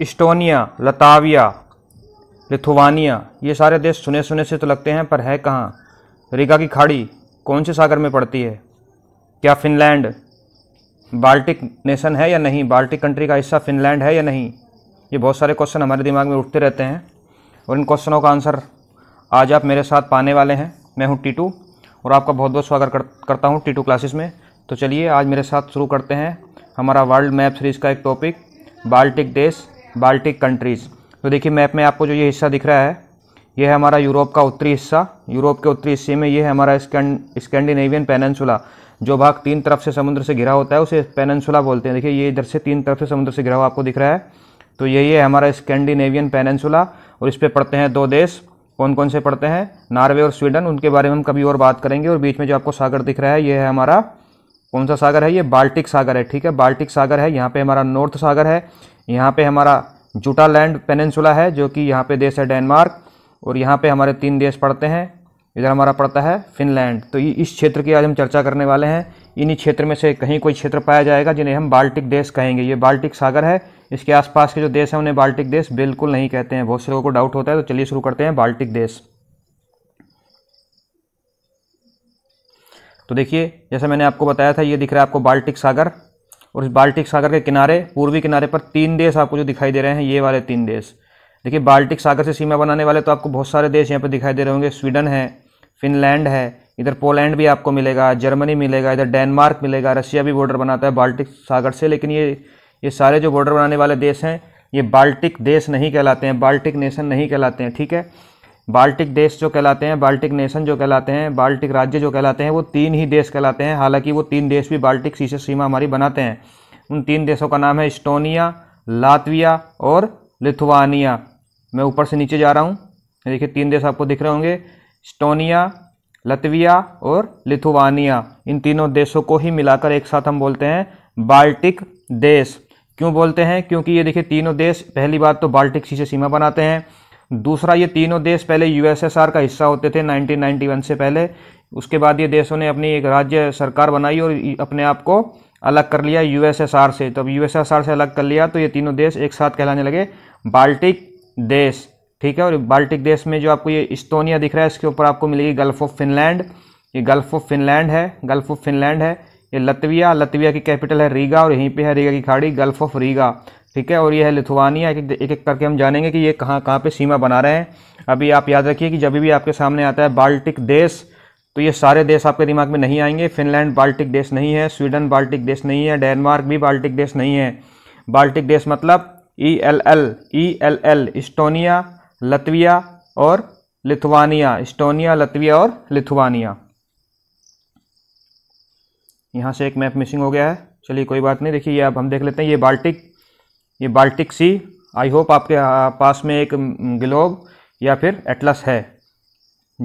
Estonia Latvia लिथुवानिया ये सारे देश सुने सुने से तो लगते हैं पर है कहाँ रिगा की खाड़ी कौन से सागर में पड़ती है क्या फिनलैंड बाल्टिक नेशन है या नहीं बाल्टिक कंट्री का हिस्सा फिनलैंड है या नहीं ये बहुत सारे क्वेश्चन हमारे दिमाग में उठते रहते हैं और इन क्वेश्चनों का आंसर आज आप मेरे साथ पाने वाले हैं मैं हूँ टीटू और आपका बहुत बहुत स्वागत कर, करता हूँ टीटू क्लासेस में तो चलिए आज मेरे साथ शुरू करते हैं हमारा वर्ल्ड मैप सीरीज़ का एक टॉपिक बाल्टिक देश बाल्टिक कंट्रीज़ तो देखिए मैप में आपको जो ये हिस्सा दिख रहा है ये है हमारा यूरोप का उत्तरी हिस्सा यूरोप के उत्तरी हिस्से में ये है हमारा स्कैंडिनेवियन पेनेंसुला जो भाग तीन तरफ से समुद्र से घिरा होता है उसे पेनन्सुला बोलते हैं देखिए ये इधर से तीन तरफ से समुद्र से घिरा हुआ आपको दिख रहा है तो यही है हमारा स्कैंडिनेवियन पेनसुला और इस पर पढ़ते हैं दो देश कौन कौन से पढ़ते हैं नॉर्वे और स्वीडन उनके बारे में हम कभी और बात करेंगे और बीच में जो आपको सागर दिख रहा है ये है हमारा कौन सा सागर है ये बाल्टिक सागर है ठीक है बाल्टिक सागर है यहाँ पे हमारा नॉर्थ सागर है यहाँ पे हमारा लैंड पेनेंसुला है जो कि यहाँ पे देश है डेनमार्क और यहाँ पे हमारे तीन देश पड़ते हैं इधर हमारा पड़ता है फिनलैंड तो इस क्षेत्र की आज हम चर्चा करने वाले हैं इन्हीं क्षेत्र में से कहीं कोई क्षेत्र पाया जाएगा जिन्हें हम बाल्टिक देश कहेंगे ये बाल्टिक सागर है इसके आसपास के जो देश हैं उन्हें बाल्टिक देश बिल्कुल नहीं कहते हैं बहुत से लोगों को डाउट होता है तो चलिए शुरू करते हैं बाल्टिक देश तो देखिए जैसे मैंने आपको बताया था ये दिख रहा है आपको बाल्टिक सागर और इस बाल्टिक सागर के किनारे पूर्वी किनारे पर तीन देश आपको जो दिखाई दे रहे हैं ये वाले तीन देश देखिए बाल्टिक सागर से सीमा बनाने वाले तो आपको बहुत सारे देश यहाँ पर दिखाई दे रहे होंगे स्वीडन है फिनलैंड है इधर पोलैंड भी आपको मिलेगा जर्मनी मिलेगा इधर डेनमार्क मिलेगा रशिया भी बॉर्डर बनाता है बाल्टिक सागर से लेकिन ये ये सारे जो बॉर्डर बनाने वाले देश हैं ये बाल्टिक देश नहीं कहलाते हैं बाल्टिक नेशन नहीं कहलाते हैं ठीक है बाल्टिक देश जो कहलाते हैं बाल्टिक नेशन जो कहलाते हैं बाल्टिक राज्य जो कहलाते हैं वो तीन ही देश कहलाते हैं हालांकि वो तीन देश भी बाल्टिक शीर्ष सीमा हमारी बनाते हैं उन तीन देशों का नाम है इस्टोनिया लातविया और लिथुआनिया मैं ऊपर से नीचे जा रहा हूँ देखिए तीन देश आपको दिख रहे होंगे इस्टोनिया लतविया और लिथुआनिया इन तीनों देशों को ही मिलाकर एक साथ हम बोलते हैं बाल्टिक देश क्यों बोलते हैं क्योंकि ये देखिए तीनों देश पहली बात तो बाल्टिक शीशे सीमा बनाते हैं दूसरा ये तीनों देश पहले यूएसएसआर का हिस्सा होते थे 1991 से पहले उसके बाद ये देशों ने अपनी एक राज्य सरकार बनाई और अपने आप को अलग कर लिया यूएसएसआर से तो अब यूएसएसआर से अलग कर लिया तो ये तीनों देश एक साथ कहलाने लगे बाल्टिक देश ठीक है और बाल्टिक देश में जो आपको ये इस्तोनिया दिख रहा है इसके ऊपर आपको मिलेगी गल्फ ऑफ फिनलैंड ये गल्फ ऑफ फिनलैंड है गल्फ ऑफ फिनलैंड है ये लतविया लतविया की कैपिटल है रीगा और यहीं पे है रीगा की खाड़ी गल्फ ऑफ रीगा ठीक है और ये है लिथुआनिया एक एक, एक करके हम जानेंगे कि ये कहाँ कहाँ पे सीमा बना रहे हैं अभी आप याद रखिए कि जब भी आपके सामने आता है बाल्टिक देश तो ये सारे देश आपके दिमाग में नहीं आएंगे फिनलैंड बाल्टिक देश नहीं है स्वीडन बाल्टिक देश नहीं है डेनमार्क भी बाल्टिक देश नहीं है बाल्टिक देश मतलब E L L E L L Estonia Latvia और लिथुआनिया इस्टोनिया लतविया और लिथुआनिया यहाँ से एक मैप मिसिंग हो गया है चलिए कोई बात नहीं देखिए ये अब हम देख लेते हैं ये बाल्टिक ये बाल्टिक सी आई होप आपके पास में एक ग्लोब या फिर एटलस है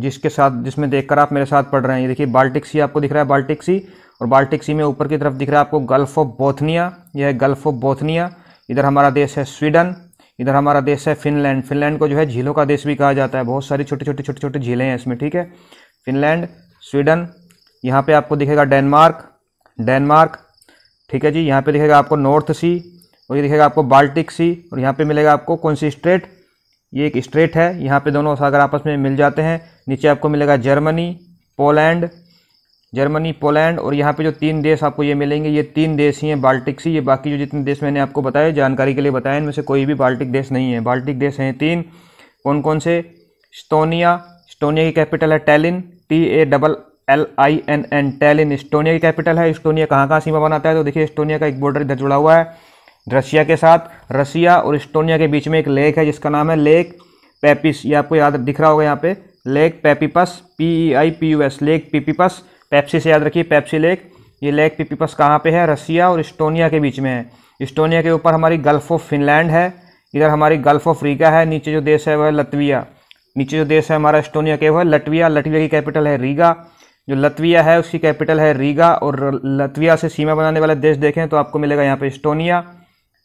जिसके साथ जिसमें देखकर आप मेरे साथ पढ़ रहे हैं ये देखिए बाल्टिक सी आपको दिख रहा है बाल्टिक सी और बाल्टिक सी में ऊपर की तरफ दिख रहा है आपको गल्फ़ ऑफ बोथनिया यह है गल्फ़ ऑफ बोथनिया इधर हमारा देश है स्वीडन इधर हमारा देश है फिनलैंड फिनलैंड को जो है झीलों का देश भी कहा जाता है बहुत सारी छोटी छोटी छोटी छोटी झीलें हैं इसमें ठीक है फिनलैंड स्वीडन यहाँ पे आपको दिखेगा डेनमार्क डेनमार्क ठीक है जी यहाँ पे दिखेगा आपको नॉर्थ सी और ये दिखेगा आपको बाल्टिक सी और यहाँ पे मिलेगा आपको कौन सी स्ट्रेट ये एक स्ट्रेट है यहाँ पे दोनों सागर आपस में मिल जाते हैं नीचे आपको मिलेगा जर्मनी पोलैंड जर्मनी पोलैंड और यहाँ पे जो तीन देश आपको ये मिलेंगे ये तीन देश ही हैं बाल्टिक सी ये बाकी जो जितने देश मैंने आपको बताए जानकारी के लिए बताया इनमें से कोई भी बाल्टिक देश नहीं है बाल्टिक देश हैं तीन कौन कौन से स्टोनिया स्टोनिया की कैपिटल है Tallinn T A double L I N N Tallinn Estonia की कैपिटल है इस्टोनिया कहाँ कहाँ सीमा बनाता है तो देखिए इस्टोनिया का एक बॉर्डर इधर जुड़ा हुआ है रशिया के साथ रशिया और इस्टोनिया के बीच में एक लेक है जिसका नाम है लेक पेपिस ये आपको याद दिख रहा होगा यहाँ पे lake Peipus P E I P U S lake Peipus Pepsi से याद रखिए पेप्सी लेक ये लेक पीपीपस कहाँ पे है रसिया और इस्टोनिया के बीच में है इस्टोनिया के ऊपर हमारी गल्फ ऑफ फिनलैंड है इधर हमारी गल्फ ऑफ रीगा है नीचे जो देश है वह लतविया नीचे जो देश है हमारा इस्टोनिया के वह लटविया लटविया की कैपिटल है रीगा जो लतविया है उसकी कैपिटल है रीगा और लतविया से सीमा बनाने वाले देश देखें तो आपको मिलेगा यहाँ पे इस्टोनिया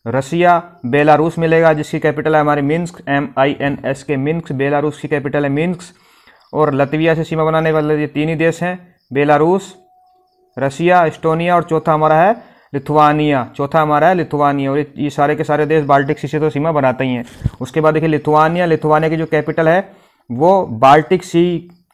रसिया बेलारूस मिलेगा जिसकी कैपिटल है हमारे Minsk M I N S K Minsk Belarus की कैपिटल है मिन्स्क और लतविया से सीमा बनाने वाले ये तीन ही देश हैं बेलारूस रसिया इस्टोनिया और चौथा हमारा है लिथुआनिया चौथा हमारा है लिथुआनिया और ये सारे के सारे देश बाल्टिक सी से तो सीमा बनाते ही हैं उसके बाद देखिए लिथुआनिया लिथुआनिया की जो कैपिटल है वो बाल्टिक सी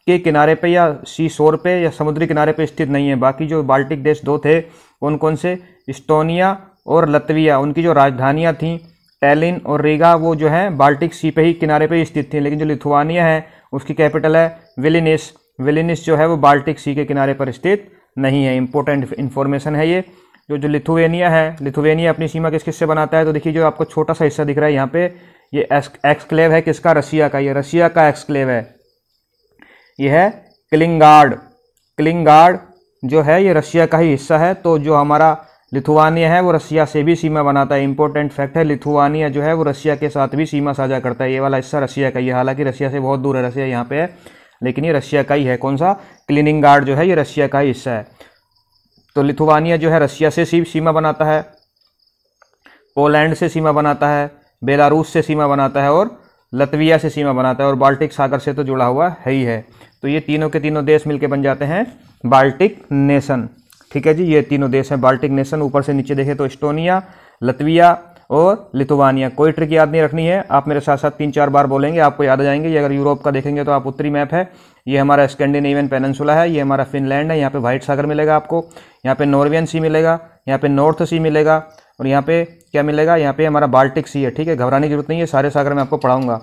के किनारे पे या सी शोर पे या समुद्री किनारे पे स्थित नहीं है बाकी जो बाल्टिक देश दो थे कौन कौन से इस्टोनिया और लतविया उनकी जो राजधानियाँ थीं टैलिन और रीगा वो जो है बाल्टिक सी पे ही किनारे पे स्थित थी लेकिन जो लिथुआनिया है उसकी कैपिटल है विलिनिस विलिनिस जो है वो बाल्टिक सी के किनारे पर स्थित नहीं है इंपॉर्टेंट इन्फॉर्मेशन है ये जो जो लिथुवेनिया है लिथुवेनिया अपनी सीमा किस किस से बनाता है तो देखिए जो आपको छोटा सा हिस्सा दिख रहा है यहाँ पे ये एक्सक्लेव है किसका रसिया का ये रसिया का एक्सक्लेव है ये है क्लिंगार्ड क्लिंगार्ड जो है ये रशिया का ही हिस्सा है तो जो हमारा लिथुआनिया है वो रशिया से भी सीमा बनाता है इंपॉर्टेंट फैक्ट है लिथुआनिया जो है वो रशिया के साथ भी सीमा साझा करता है ये वाला हिस्सा रशिया का ही है हालांकि रशिया से बहुत दूर है रशिया यहाँ पे है लेकिन ये रशिया का ही है कौन सा क्लिनिंग गार्ड जो है ये रशिया का ही हिस्सा है तो लिथुआनिया जो है रशिया से सीमा बनाता है पोलैंड से सीमा बनाता है बेलारूस से सीमा बनाता है और लतविया से सीमा बनाता है और बाल्टिक सागर से तो जुड़ा हुआ है ही है तो ये तीनों के तीनों देश मिलकर बन जाते हैं बाल्टिक नेशन ठीक है जी ये तीनों देश हैं बाल्टिक नेशन ऊपर से नीचे देखें तो इस्टोनिया लतविया और लिथुवानिया कोई ट्रिक याद नहीं रखनी है आप मेरे साथ साथ तीन चार बार बोलेंगे आपको याद आ जाएंगे ये अगर यूरोप का देखेंगे तो आप उत्तरी मैप है ये हमारा स्कैंडिनेवियन पेनंसुला है ये हमारा फिनलैंड है यहाँ पे व्हाइट सागर मिलेगा आपको यहाँ पे नॉर्वियन सी मिलेगा यहाँ पे नॉर्थ सी मिलेगा और यहाँ पे क्या मिलेगा यहाँ पे हमारा बाल्टिक सी है ठीक है घबराने की जरूरत नहीं है सारे सागर मैं आपको पढ़ाऊंगा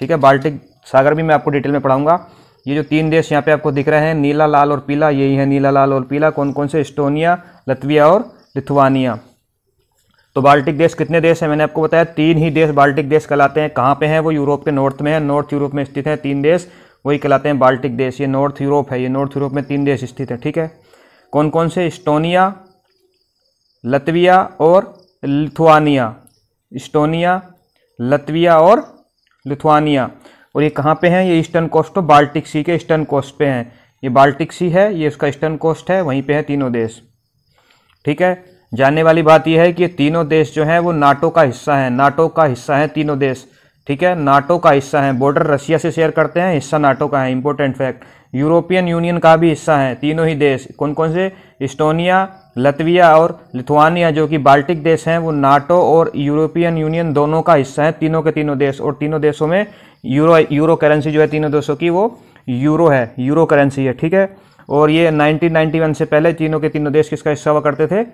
ठीक है बाल्टिक सागर भी मैं आपको डिटेल में पढ़ाऊँगा ये जो तीन देश यहाँ पे आपको दिख रहे हैं नीला लाल और पीला यही है नीला लाल और पीला कौन कौन से इस्टोनिया लतविया और लिथुआनिया तो बाल्टिक देश कितने देश हैं मैंने आपको बताया तीन ही देश बाल्टिक देश कहलाते हैं कहाँ पे हैं वो यूरोप के नॉर्थ में है नॉर्थ यूरोप में स्थित हैं तीन देश वही कहलाते हैं बाल्टिक देश ये नॉर्थ यूरोप है ये नॉर्थ यूरोप में तीन देश स्थित हैं ठीक है कौन कौन से इस्टोनिया लतविया और लिथुआनिया इस्टोनिया लतविया और लिथुआनिया और ये कहाँ पे हैं ये ईस्टर्न कोस्ट तो बाल्टिक सी के ईस्टर्न कोस्ट पे हैं ये बाल्टिक सी है ये उसका ईस्टर्न कोस्ट है वहीं पे है तीनों देश ठीक है जानने वाली बात यह है कि ये तीनों देश जो हैं वो नाटो का हिस्सा हैं नाटो का हिस्सा हैं तीनों देश ठीक है नाटो का हिस्सा है बॉर्डर रशिया से शेयर करते हैं हिस्सा नाटो का है इंपॉर्टेंट फैक्ट यूरोपियन यूनियन का भी हिस्सा है तीनों ही देश कौन कौन से इस्टोनिया लतविया और लिथुआनिया जो कि बाल्टिक देश हैं वो नाटो और यूरोपियन यूनियन दोनों का हिस्सा है तीनों के तीनों देश और तीनों देशों में यूरो यूरो करेंसी जो है तीनों देशों की वो यूरो है यूरो करेंसी है ठीक है और ये 1991 से पहले तीनों के तीनों देश किसका हिस्सा हुआ करते थे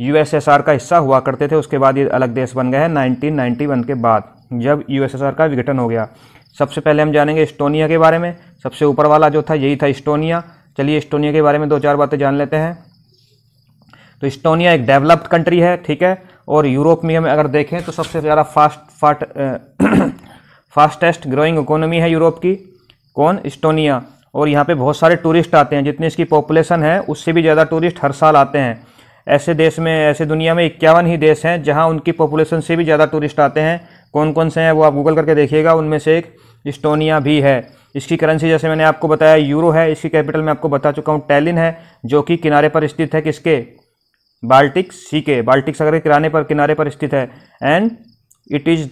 यू का हिस्सा हुआ करते थे उसके बाद ये अलग देश बन गए हैं नाइनटीन के बाद जब यू का विघटन हो गया सबसे पहले हम जानेंगे इस्टोनिया के बारे में सबसे ऊपर वाला जो था यही था इस्टोनिया चलिए इस्टोनिया के बारे में दो चार बातें जान लेते हैं तो इस्टोनिया एक डेवलप्ड कंट्री है ठीक है और यूरोप में हम अगर देखें तो सबसे ज़्यादा fast fat fastest growing economy है यूरोप की कौन इस्टोनिया और यहाँ पे बहुत सारे टूरिस्ट आते हैं जितनी इसकी पॉपुलेशन है उससे भी ज़्यादा टूरिस्ट हर साल आते हैं ऐसे देश में ऐसे दुनिया में इक्यावन ही देश हैं जहाँ उनकी पॉपुलेशन से भी ज़्यादा टूरिस्ट आते हैं कौन कौन से हैं वो आप गूगल करके देखिएगा उनमें से एक इस्टोनिया भी है इसकी करेंसी जैसे मैंने आपको बताया यूरो है इसकी कैपिटल मैं आपको बता चुका हूँ टैलिन है जो कि किनारे पर स्थित है किसके बाल्टिक सी के बाल्टिक सागर के किराने पर किनारे पर स्थित है and it is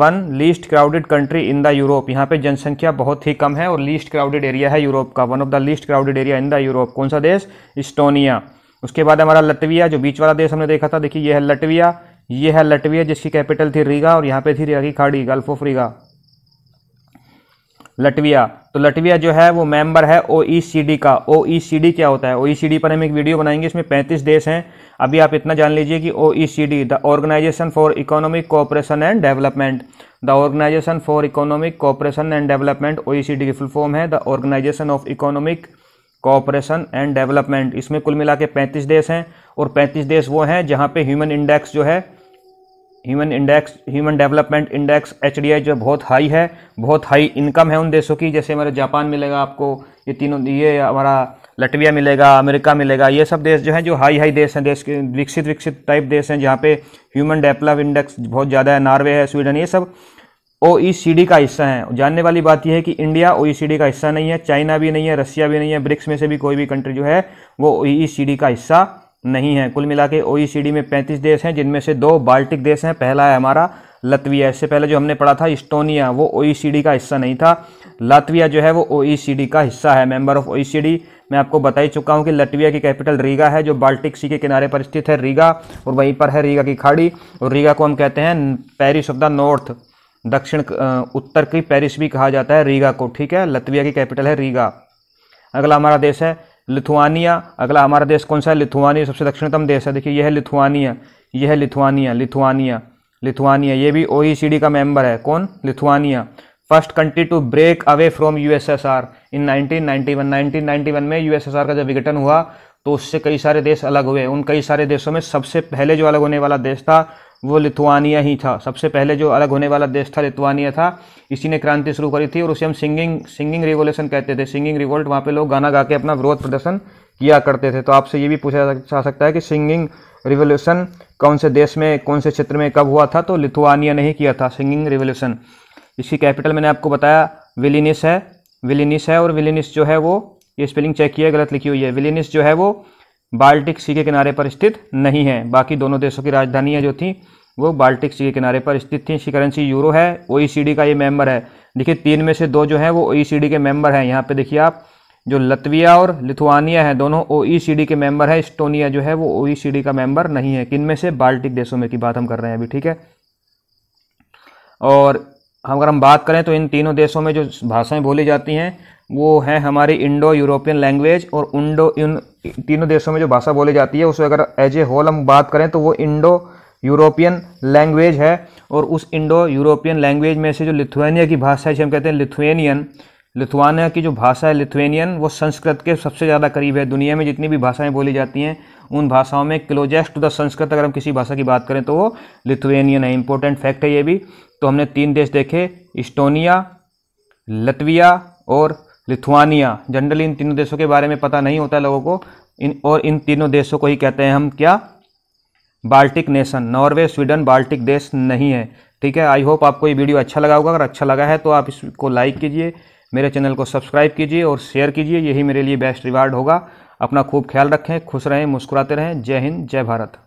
one least crowded country in the Europe यहाँ पे जनसंख्या बहुत ही कम है और लीस्ट क्राउडेड एरिया है यूरोप का one of the least crowded area in the Europe कौन सा देश इस्टोनिया उसके बाद हमारा लटविया जो बीच वाला देश हमने देखा था देखिए यह है लटविया ये है लटविया जिसकी कैपिटल थी रीगा और यहाँ पे थी रीगा की खाड़ी गल्फ ऑफ रीगा लटविया तो लटविया जो है वो मेंबर है ओ e का ओ e क्या होता है ओ e पर हम एक वीडियो बनाएंगे इसमें 35 देश हैं अभी आप इतना जान लीजिए कि O E C D the organisation for economic cooperation and development the organisation for economic cooperation and development O की फुल फॉर्म है the organisation of economic cooperation and development इसमें कुल मिला के पैंतीस देश हैं और पैंतीस देश वो हैं जहाँ पे ह्यूमन इंडेक्स जो है human index human development index H जो बहुत हाई है बहुत हाई इनकम है उन देशों की जैसे हमारे जापान मिलेगा आपको ये तीनों ये हमारा लटविया मिलेगा अमेरिका मिलेगा ये सब देश जो हैं जो हाई हाई देश हैं देश के विकसित विकसित टाइप देश हैं जहाँ पे ह्यूमन डेवलप इंडेक्स बहुत ज़्यादा है नॉर्वे है स्वीडन ये सब ओ e का हिस्सा है जानने वाली बात यह है कि इंडिया ओ e का हिस्सा नहीं है चाइना भी नहीं है रसिया भी नहीं है ब्रिक्स में से भी कोई भी कंट्री जो है वो ओ e का हिस्सा नहीं है कुल मिला के ओ में पैंतीस देश हैं जिनमें से दो बाल्टिक देश हैं पहला है हमारा लतविया इससे पहले जो हमने पढ़ा था इस्टोनिया वो ओ का हिस्सा नहीं था लातविया जो है वो ओ का हिस्सा है मेंबर ऑफ ओ मैं आपको बता ही चुका हूँ कि लटविया की कैपिटल रीगा है जो बाल्टिक सी के किनारे पर स्थित है रीगा और वहीं पर है रीगा की खाड़ी और रीगा को हम कहते हैं पेरिस ऑफ द नॉर्थ दक्षिण उत्तर की पेरिस भी कहा जाता है रीगा को ठीक है लतविया की कैपिटल है रीगा अगला हमारा देश है लिथुआनिया अगला हमारा देश कौन सा है लिथुआनिया सबसे दक्षिणतम देश है देखिए यह है लिथुआनिया यह है लिथुआनिया लिथुआनिया लिथुआनिया ये भी ओ का मेंबर है कौन Lithuania first country to break away from USSR in 1991 1991 में यूएसएसआर का जब विघटन हुआ तो उससे कई सारे देश अलग हुए उन कई सारे देशों में सबसे पहले जो अलग होने वाला देश था वो लिथुआनिया ही था सबसे पहले जो अलग होने वाला देश था लिथुआनिया था इसी ने क्रांति शुरू करी थी और उसे हम सिंगिंग सिंगिंग रिवोल्यूशन कहते थे सिंगिंग रिवोल्ट वहाँ पे लोग गाना गा के अपना विरोध प्रदर्शन किया करते थे तो आपसे ये भी पूछा जा सकता है कि सिंगिंग रिवोल्यूशन कौन से देश में कौन से क्षेत्र में कब हुआ था तो लिथुआनिया ने ही किया था सिंगिंग रिवोल्यूशन इसकी कैपिटल मैंने आपको बताया विलिनिस है विलिनिस है और विलिनिस जो है वो ये स्पेलिंग चेक किया गलत लिखी हुई है विलिनिस जो है वो बाल्टिक सी के किनारे पर स्थित नहीं है बाकी दोनों देशों की राजधानियाँ जो थी वो बाल्टिक सी के किनारे पर स्थित थी इसकी करेंसी यूरो है ओ का ये मेंबर है देखिए तीन में से दो जो है वो ओ के मेंबर हैं यहाँ पे देखिए आप जो लतविया और लिथुआनिया है दोनों ओ के मेंबर है इस्टोनिया जो है वो ओ का मेंबर नहीं है किन में से बाल्टिक देशों में की बात हम कर रहे हैं अभी ठीक है और अगर हम बात करें तो इन तीनों देशों में जो भाषाएं बोली जाती हैं वो हैं हमारी इंडो यूरोपियन लैंग्वेज और उंडो इन तीनों देशों में जो भाषा बोली जाती है उसमें अगर एज ए होल हम बात करें तो वो इंडो यूरोपियन लैंग्वेज है और उस इंडो यूरोपियन लैंग्वेज में से जो लिथुआनिया की भाषा है जिसे हम कहते हैं लिथुएनियन लिथुआनिया की जो भाषा है लिथुएनियन वो संस्कृत के सबसे ज़्यादा करीब है दुनिया में जितनी भी भाषाएं बोली जाती हैं उन भाषाओं में क्लोजेस्ट टू द संस्कृत अगर हम किसी भाषा की बात करें तो वो लिथुएनियन है इंपॉर्टेंट फैक्ट है ये भी तो हमने तीन देश देखे इस्टोनिया लतविया और लिथुआनिया जनरली इन तीनों देशों के बारे में पता नहीं होता लोगों को इन और इन तीनों देशों को ही कहते हैं हम क्या Baltic nation Norway Sweden Baltic देश नहीं है ठीक है आई होप आपको ये वीडियो अच्छा लगा होगा अगर अच्छा लगा है तो आप इसको लाइक कीजिए मेरे चैनल को सब्सक्राइब कीजिए और शेयर कीजिए यही मेरे लिए बेस्ट रिवार्ड होगा अपना खूब ख्याल रखें खुश रहें मुस्कुराते रहें जय हिंद जय भारत